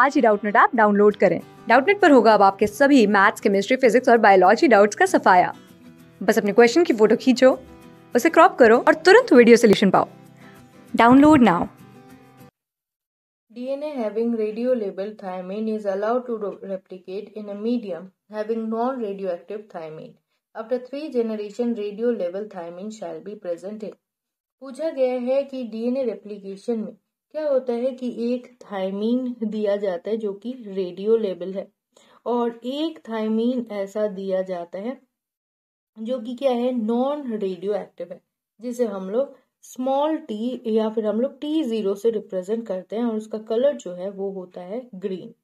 आज ही Doubtnut app download करें डाउटनेट पर होगा अब आपके सभी मैथ्स केमिस्ट्री फिजिक्स और बायोलॉजी डाउट्स का सफाया बस अपने क्वेश्चन की फोटो खींचो उसे क्रॉप करो और तुरंत वीडियो सोल्यूशन पाओ download now DNA having radio radiolabeled thymine is allowed to replicate in a medium having non-radioactive thymine. After three generation radio radiolabeled thymine shall be present in. पूछा गया है कि DNA replication में क्या होता है कि एक थायमीन दिया जाता है जो कि रेडियो लेबल है और एक थायमीन ऐसा दिया जाता है जो कि क्या है नॉन रेडियो एक्टिव है जिसे हम लोग स्मॉल टी या फिर हम लोग टी जीरो से रिप्रेजेंट करते हैं और उसका कलर जो है वो होता है ग्रीन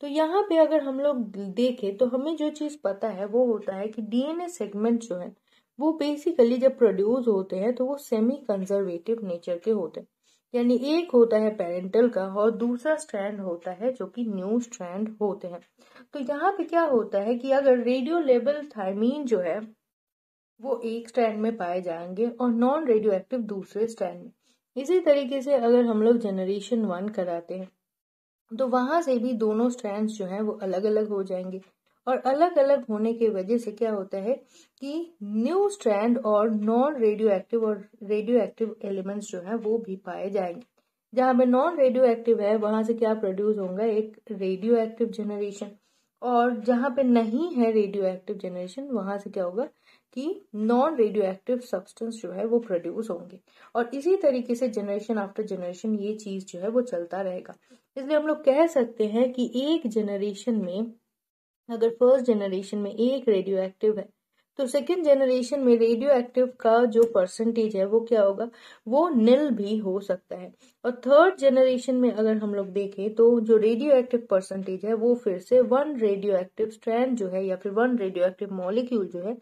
तो यहाँ पे अगर हम लोग देखें तो हमें जो चीज पता है वो होता है कि डीएनए सेगमेंट जो है वो बेसिकली जब प्रोड्यूस होते हैं तो वो सेमी कंजर्वेटिव नेचर के होते हैं यानी एक होता है पेरेंटल का और दूसरा स्ट्रैंड होता है जो कि न्यू स्ट्रैंड होते हैं तो यहाँ पे क्या होता है कि अगर रेडियो लेबल थायमीन जो है वो एक स्ट्रैंड में पाए जाएंगे और नॉन रेडियो एक्टिव दूसरे स्ट्रैंड में इसी तरीके से अगर हम लोग जनरेशन वन कराते हैं तो वहां से भी दोनों स्ट्रैंड जो है वो अलग अलग हो जाएंगे और अलग अलग होने के वजह से क्या होता है कि न्यू स्ट्रैंड और नॉन रेडियो एक्टिव और रेडियो एक्टिव एलिमेंट्स जो है वो भी पाए जाएंगे जहां पे नॉन रेडियो एक्टिव है वहां से क्या प्रोड्यूस होगा एक रेडियो एक्टिव जनरेशन और जहां पे नहीं है रेडियो एक्टिव जनरेशन वहां से क्या होगा कि नॉन रेडियो एक्टिव सब्सटेंस जो है वो प्रोड्यूस होंगे और इसी तरीके से जनरेशन आफ्टर जनरेशन ये चीज़ जो है वो चलता रहेगा इसलिए हम लोग कह सकते हैं कि एक जनरेशन में अगर फर्स्ट जनरेशन में एक रेडियो एक्टिव है तो सेकेंड जनरेशन में रेडियो एक्टिव का जो परसेंटेज है वो क्या होगा वो नील भी हो सकता है और थर्ड जनरेशन में अगर हम लोग देखें तो जो रेडियो एक्टिव परसेंटेज है वो फिर से वन रेडियो एक्टिव स्ट्रैंड जो है या फिर वन रेडियो एक्टिव मॉलिक्यूल जो है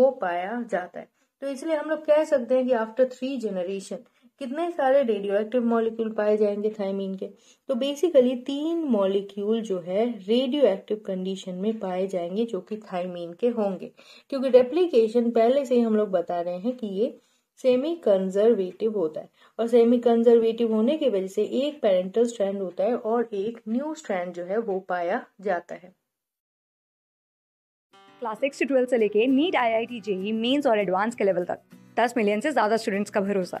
वो पाया जाता है तो इसलिए हम लोग कह सकते हैं कि आफ्टर थ्री जनरेशन कितने सारे रेडियो एक्टिव मॉलिक्यूल पाए जाएंगे थायमीन के तो बेसिकली तीन मॉलिक्यूल जो है रेडियो एक्टिव कंडीशन में पाए जाएंगे जो कि थायमीन के होंगे क्योंकि रेप्लीकेशन पहले से ही हम लोग बता रहे हैं कि ये सेमी कंजर्वेटिव होता है और सेमी कंजर्वेटिव होने की वजह से एक पेरेंटल स्ट्रैंड होता है और एक न्यू स्ट्रैंड जो है वो पाया जाता है क्लास सिक्स से ट्वेल्थ से लेके NEET I I T JEE mains और एडवांस के लेवल तक दस मिलियन से ज़्यादा स्टूडेंट्स का भरोसा